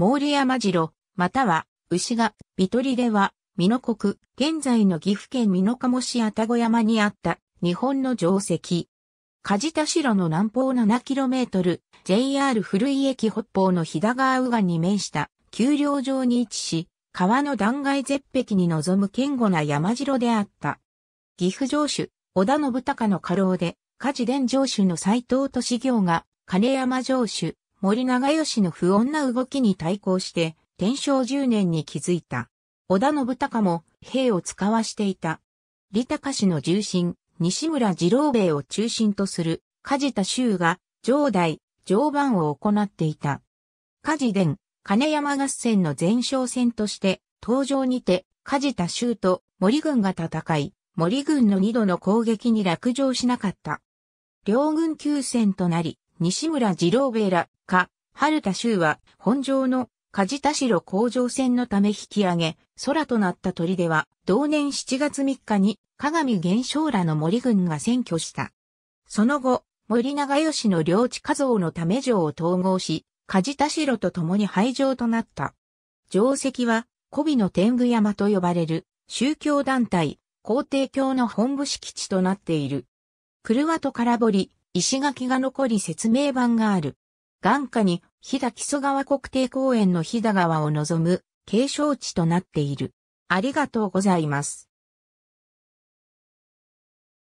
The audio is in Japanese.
毛利山城、または、牛が、美取では、美濃国、現在の岐阜県美濃鴨市愛宕山にあった、日本の城跡。梶田城の南方 7km、JR 古井駅北方の日田川右岸に面した、丘陵上に位置し、川の断崖絶壁に臨む堅固な山城であった。岐阜城主、織田信孝の家老で、梶田城主の斎藤敏行が、金山城主、森長吉の不穏な動きに対抗して、天正10年に築いた。織田信孝も兵を使わしていた。利高氏の重臣、西村次郎兵衛を中心とする、梶田州が、上代、上番を行っていた。梶田、金山合戦の前哨戦として、登場にて、梶田州と森軍が戦い、森軍の二度の攻撃に落城しなかった。両軍休戦となり、西村次郎兵衛らか、春田州は本庄の梶田城工場船のため引き上げ、空となった鳥では、同年7月3日に、鏡玄象らの森軍が占拠した。その後、森長吉の領地化造のため城を統合し、梶田城と共に廃城となった。城石は、古美の天狗山と呼ばれる、宗教団体、皇帝教の本部敷地となっている。車と空堀、石垣が残り説明版がある。眼下に飛騨木曽川国定公園の飛騨川を望む景勝地となっている。ありがとうございます。